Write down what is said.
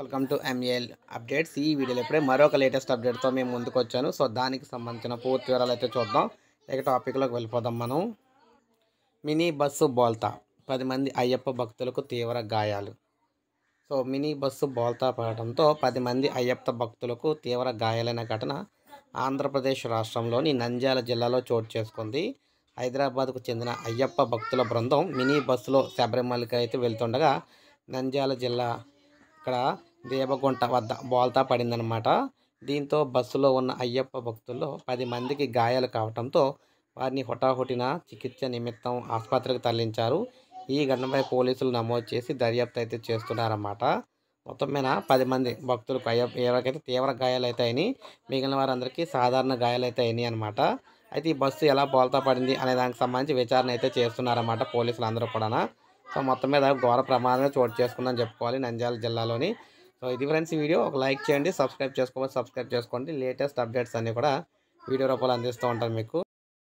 welcome to MAL updates ఈ వీడియోలో ఇప్పుడే మరొక లేటెస్ట్ అప్డేట్తో మేము ముందుకు వచ్చాను సో దానికి సంబంధించిన పూర్తి వివరాలు అయితే చూద్దాం లేక టాపిక్లోకి వెళ్ళిపోదాం మనం మినీ బస్సు బోల్తా పది మంది అయ్యప్ప భక్తులకు తీవ్ర గాయాలు సో మినీ బస్సు బోల్తా పడటంతో పది మంది అయ్యప్ప భక్తులకు తీవ్ర గాయాలైన ఘటన ఆంధ్రప్రదేశ్ రాష్ట్రంలోని నంద్యాల జిల్లాలో చోటు చేసుకుంది హైదరాబాద్కు చెందిన అయ్యప్ప భక్తుల బృందం మినీ బస్సులో శబరిమలకి అయితే వెళ్తుండగా నంద్యాల జిల్లా ఇక్కడ దేవగుంట వద్ద బోల్తా పడిందనమాట దీంతో బస్సులో ఉన్న అయ్యప్ప భక్తుల్లో పది మందికి గాయాలు కావడంతో వారిని హుటాహుటిన చికిత్స నిమిత్తం ఆసుపత్రికి తరలించారు ఈ ఘటనపై పోలీసులు నమోదు చేసి దర్యాప్తు అయితే చేస్తున్నారన్నమాట మొత్తం మీద పది మంది భక్తులకు అయ్యప్ప ఎవరికైతే తీవ్ర గాయాలు అవుతాయని మిగిలిన వారందరికీ సాధారణ గాయాలు అయినాయి అనమాట అయితే ఈ బస్సు ఎలా బోల్తా పడింది అనే దానికి సంబంధించి విచారణ అయితే చేస్తున్నారన్నమాట పోలీసులు అందరూ కూడా సో మొత్తం మీద ఘోర ప్రమాదమే చోటు చేసుకుందని చెప్పుకోవాలి నంద్యాల జిల్లాలోని సో ఇది ఫ్రెండ్స్ ఈ వీడియో ఒక లైక్ చేయండి సబ్స్క్రైబ్ చేసుకోవాలి సబ్స్క్రైబ్ చేసుకోండి లేటెస్ట్ అప్డేట్స్ అన్నీ కూడా వీడియో రూపంలో అందిస్తూ ఉంటాను మీకు